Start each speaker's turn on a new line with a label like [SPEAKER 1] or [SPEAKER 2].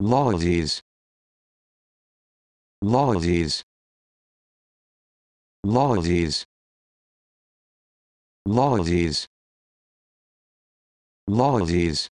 [SPEAKER 1] Lollies. Lollies. Lollies. Lollies. Lollies.